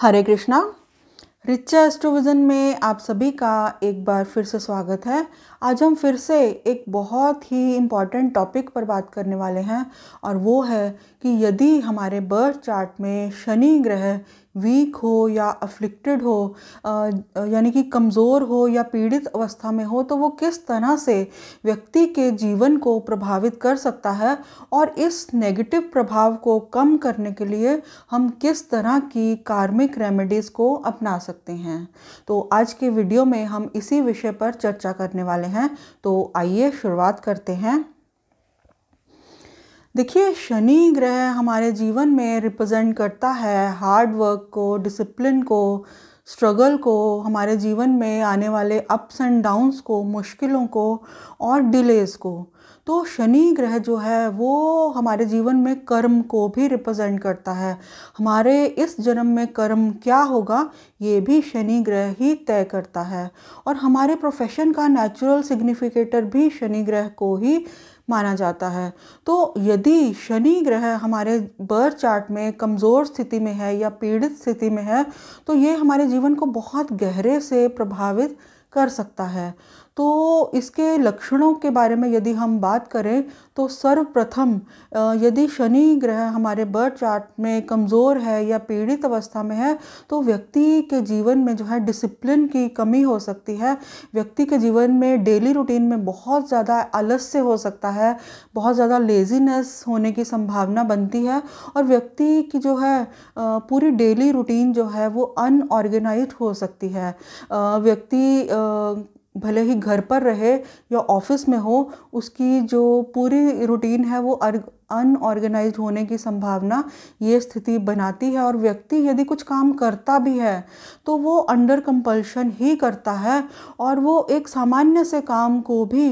हरे कृष्णा रिचा एस्ट्रोविज़न में आप सभी का एक बार फिर से स्वागत है आज हम फिर से एक बहुत ही इम्पॉर्टेंट टॉपिक पर बात करने वाले हैं और वो है कि यदि हमारे बर्थ चार्ट में शनि ग्रह वीक हो या अफ्लिक्टेड हो यानी कि कमज़ोर हो या पीड़ित अवस्था में हो तो वो किस तरह से व्यक्ति के जीवन को प्रभावित कर सकता है और इस नेगेटिव प्रभाव को कम करने के लिए हम किस तरह की कार्मिक रेमेडीज़ को अपना सकते हैं तो आज के वीडियो में हम इसी विषय पर चर्चा करने वाले हैं तो आइए शुरुआत करते हैं देखिए शनि ग्रह हमारे जीवन में रिप्रेजेंट करता है हार्ड वर्क को डिसिप्लिन को स्ट्रगल को हमारे जीवन में आने वाले अप्स एंड डाउन्स को मुश्किलों को और डिलेज़ को तो शनि ग्रह जो है वो हमारे जीवन में कर्म को भी रिप्रेजेंट करता है हमारे इस जन्म में कर्म क्या होगा ये भी शनि ग्रह ही तय करता है और हमारे प्रोफेशन का नेचुरल सिग्निफिकेटर भी शनि ग्रह को ही माना जाता है तो यदि शनि ग्रह हमारे बर्थ चार्ट में कमज़ोर स्थिति में है या पीड़ित स्थिति में है तो ये हमारे जीवन को बहुत गहरे से प्रभावित कर सकता है तो इसके लक्षणों के बारे में यदि हम बात करें तो सर्वप्रथम यदि शनि ग्रह हमारे बर्थ चार्ट में कमज़ोर है या पीड़ित अवस्था में है तो व्यक्ति के जीवन में जो है डिसिप्लिन की कमी हो सकती है व्यक्ति के जीवन में डेली रूटीन में बहुत ज़्यादा आलस्य हो सकता है बहुत ज़्यादा लेजीनेस होने की संभावना बनती है और व्यक्ति की जो है पूरी डेली रूटीन जो है वो अनऑर्गेनाइज हो सकती है व्यक्ति भले ही घर पर रहे या ऑफिस में हो उसकी जो पूरी रूटीन है वो अनऑर्गेनाइज होने की संभावना ये स्थिति बनाती है और व्यक्ति यदि कुछ काम करता भी है तो वो अंडर कंपल्शन ही करता है और वो एक सामान्य से काम को भी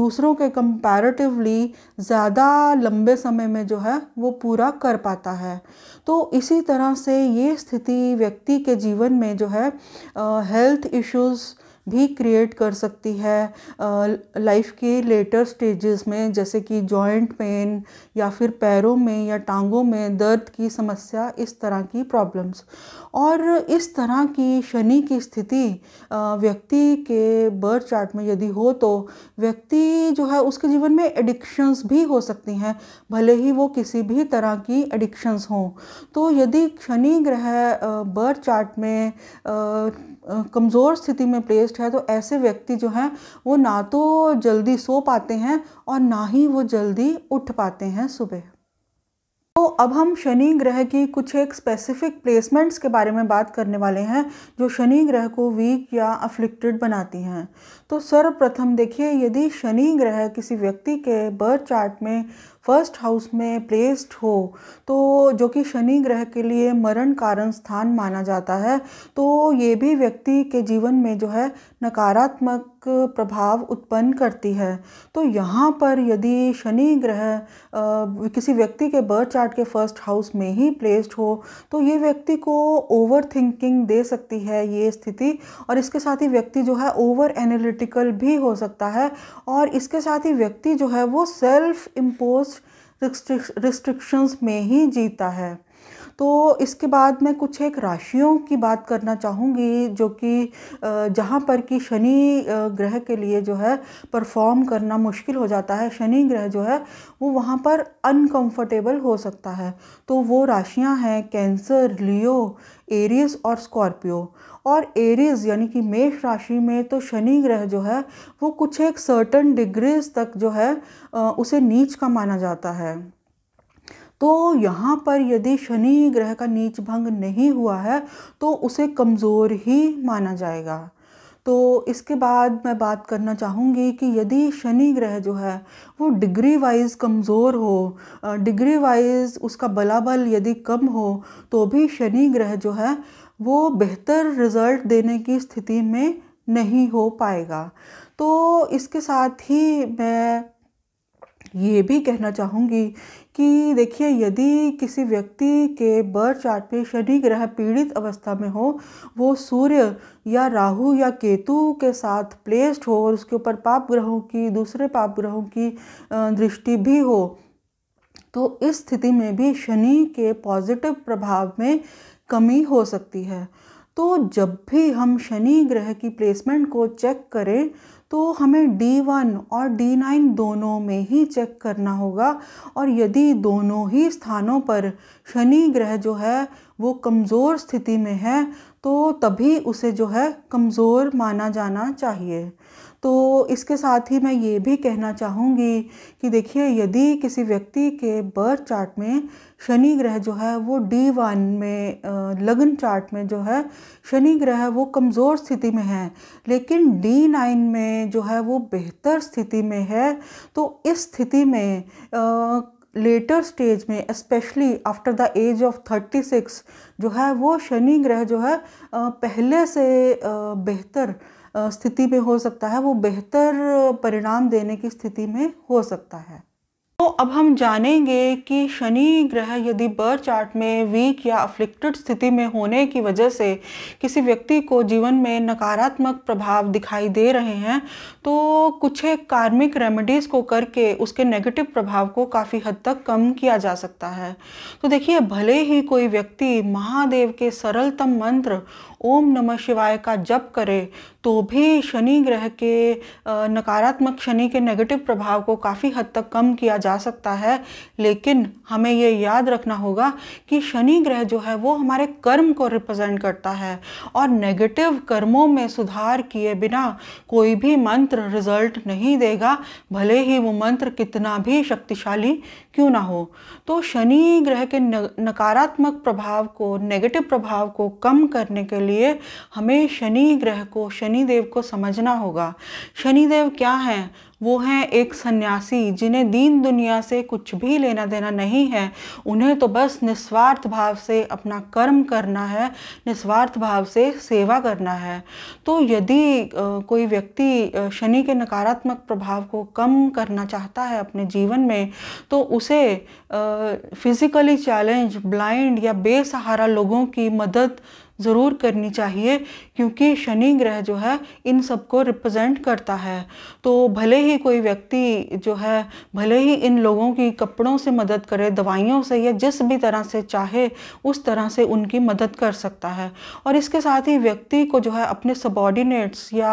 दूसरों के कंपैरेटिवली ज़्यादा लंबे समय में जो है वो पूरा कर पाता है तो इसी तरह से ये स्थिति व्यक्ति के जीवन में जो है हेल्थ इश्यूज़ भी क्रिएट कर सकती है लाइफ के लेटर स्टेजेस में जैसे कि जॉइंट पेन या फिर पैरों में या टांगों में दर्द की समस्या इस तरह की प्रॉब्लम्स और इस तरह की शनि की स्थिति व्यक्ति के बर्थ चार्ट में यदि हो तो व्यक्ति जो है उसके जीवन में एडिक्शंस भी हो सकती हैं भले ही वो किसी भी तरह की एडिक्शंस हों तो यदि शनि ग्रह बर्थ चार्ट में कमज़ोर स्थिति में प्लेस्ड है तो ऐसे व्यक्ति जो हैं वो ना तो जल्दी सो पाते हैं और ना ही वो जल्दी उठ पाते हैं सुबह तो अब हम शनि ग्रह की कुछ एक स्पेसिफिक प्लेसमेंट्स के बारे में बात करने वाले हैं जो शनि ग्रह को वीक या अफ्लिक्टेड बनाती हैं तो सर्वप्रथम देखिए यदि शनि ग्रह किसी व्यक्ति के बर्थ चार्ट में फर्स्ट हाउस में प्लेस्ड हो तो जो कि शनि ग्रह के लिए मरण कारण स्थान माना जाता है तो ये भी व्यक्ति के जीवन में जो है नकारात्मक प्रभाव उत्पन्न करती है तो यहाँ पर यदि शनि ग्रह किसी व्यक्ति के बर्थ चार्ट के फर्स्ट हाउस में ही प्लेस्ड हो तो ये व्यक्ति को ओवर थिंकिंग दे सकती है ये स्थिति और इसके साथ ही व्यक्ति जो है ओवर एनालिटिकल भी हो सकता है और इसके साथ ही व्यक्ति जो है वो सेल्फ इम्पोज रिस्ट्रिक्शंस में ही जीता है तो इसके बाद मैं कुछ एक राशियों की बात करना चाहूँगी जो कि जहाँ पर कि शनि ग्रह के लिए जो है परफॉर्म करना मुश्किल हो जाता है शनि ग्रह जो है वो वहाँ पर अनकंफर्टेबल हो सकता है तो वो राशियाँ हैं कैंसर लियो एरियस और स्कॉर्पियो और एरीज़ यानी कि मेष राशि में तो शनि ग्रह जो है वो कुछ एक सर्टन डिग्रीज तक जो है उसे नीच का माना जाता है तो यहाँ पर यदि शनि ग्रह का नीच भंग नहीं हुआ है तो उसे कमज़ोर ही माना जाएगा तो इसके बाद मैं बात करना चाहूँगी कि यदि शनि ग्रह जो है वो डिग्री वाइज कमज़ोर हो डिग्री वाइज उसका बलाबल यदि कम हो तो भी शनि ग्रह जो है वो बेहतर रिज़ल्ट देने की स्थिति में नहीं हो पाएगा तो इसके साथ ही मैं ये भी कहना चाहूँगी कि देखिए यदि किसी व्यक्ति के बर्थ चार्ट पे शनि ग्रह पीड़ित अवस्था में हो वो सूर्य या राहु या केतु के साथ प्लेस्ड हो और उसके ऊपर पाप ग्रहों की दूसरे पाप ग्रहों की दृष्टि भी हो तो इस स्थिति में भी शनि के पॉजिटिव प्रभाव में कमी हो सकती है तो जब भी हम शनि ग्रह की प्लेसमेंट को चेक करें तो हमें D1 और D9 दोनों में ही चेक करना होगा और यदि दोनों ही स्थानों पर शनि ग्रह जो है वो कमज़ोर स्थिति में है तो तभी उसे जो है कमज़ोर माना जाना चाहिए तो इसके साथ ही मैं ये भी कहना चाहूँगी कि देखिए यदि किसी व्यक्ति के बर्थ चार्ट में शनि ग्रह जो है वो डी वन में लग्न चार्ट में जो है शनि ग्रह वो कमज़ोर स्थिति में है लेकिन डी नाइन में जो है वो बेहतर स्थिति में है तो इस स्थिति में आ, लेटर स्टेज में specially after the age of thirty six जो है वो शनि ग्रह जो है पहले से बेहतर स्थिति में हो सकता है वो बेहतर परिणाम देने की स्थिति में हो सकता है तो अब हम जानेंगे कि शनि ग्रह यदि बर्थ चार्ट में वीक या अफ्लिक्टेड स्थिति में होने की वजह से किसी व्यक्ति को जीवन में नकारात्मक प्रभाव दिखाई दे रहे हैं तो कुछ कार्मिक रेमेडीज़ को करके उसके नेगेटिव प्रभाव को काफ़ी हद तक कम किया जा सकता है तो देखिए भले ही कोई व्यक्ति महादेव के सरलतम मंत्र ओम नमः शिवाय का जप करे तो भी शनि ग्रह के नकारात्मक शनि के नेगेटिव प्रभाव को काफ़ी हद तक कम किया जा सकता है लेकिन हमें ये याद रखना होगा कि शनि ग्रह जो है वो हमारे कर्म को रिप्रेजेंट करता है और नेगेटिव कर्मों में सुधार किए बिना कोई भी मंत्र रिजल्ट नहीं देगा भले ही वो मंत्र कितना भी शक्तिशाली क्यों ना हो तो शनि ग्रह के नकारात्मक प्रभाव को नेगेटिव प्रभाव को कम करने के लिए लिए हमें शनि ग्रह को शनि देव को समझना होगा शनि देव क्या हैं वो हैं एक सन्यासी जिन्हें दीन दुनिया से कुछ भी लेना देना नहीं है उन्हें तो बस निस्वार्थ भाव से अपना कर्म करना है निस्वार्थ भाव से सेवा करना है तो यदि कोई व्यक्ति शनि के नकारात्मक प्रभाव को कम करना चाहता है अपने जीवन में तो उसे फिज़िकली चैलेंज ब्लाइंड या बेसहारा लोगों की मदद ज़रूर करनी चाहिए क्योंकि शनि ग्रह जो है इन सबको रिप्रेजेंट करता है तो भले ही ही कोई व्यक्ति जो है भले ही इन लोगों की कपड़ों से मदद करे दवाइयों से या जिस भी तरह से चाहे उस तरह से उनकी मदद कर सकता है और इसके साथ ही व्यक्ति को जो है अपने सबॉर्डिनेट्स या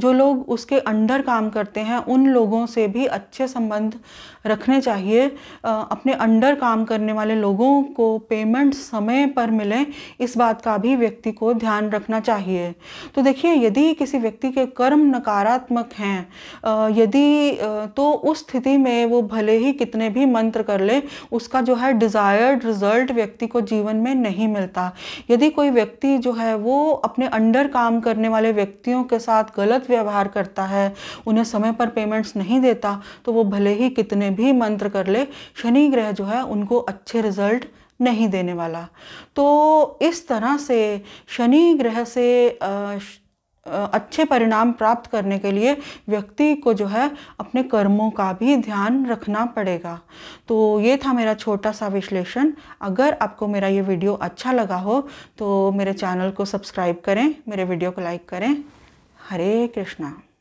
जो लोग उसके अंडर काम करते हैं उन लोगों से भी अच्छे संबंध रखने चाहिए अपने अंडर काम करने वाले लोगों को पेमेंट समय पर मिले इस बात का भी व्यक्ति को ध्यान रखना चाहिए तो देखिए यदि किसी व्यक्ति के कर्म नकारात्मक हैं यदि यदि तो उस स्थिति में वो भले ही कितने भी मंत्र कर ले उसका जो है डिज़ायर्ड रिजल्ट व्यक्ति को जीवन में नहीं मिलता यदि कोई व्यक्ति जो है वो अपने अंडर काम करने वाले व्यक्तियों के साथ गलत व्यवहार करता है उन्हें समय पर पेमेंट्स नहीं देता तो वो भले ही कितने भी मंत्र कर ले शनि ग्रह जो है उनको अच्छे रिजल्ट नहीं देने वाला तो इस तरह से शनि ग्रह से अच्छे परिणाम प्राप्त करने के लिए व्यक्ति को जो है अपने कर्मों का भी ध्यान रखना पड़ेगा तो ये था मेरा छोटा सा विश्लेषण अगर आपको मेरा ये वीडियो अच्छा लगा हो तो मेरे चैनल को सब्सक्राइब करें मेरे वीडियो को लाइक करें हरे कृष्णा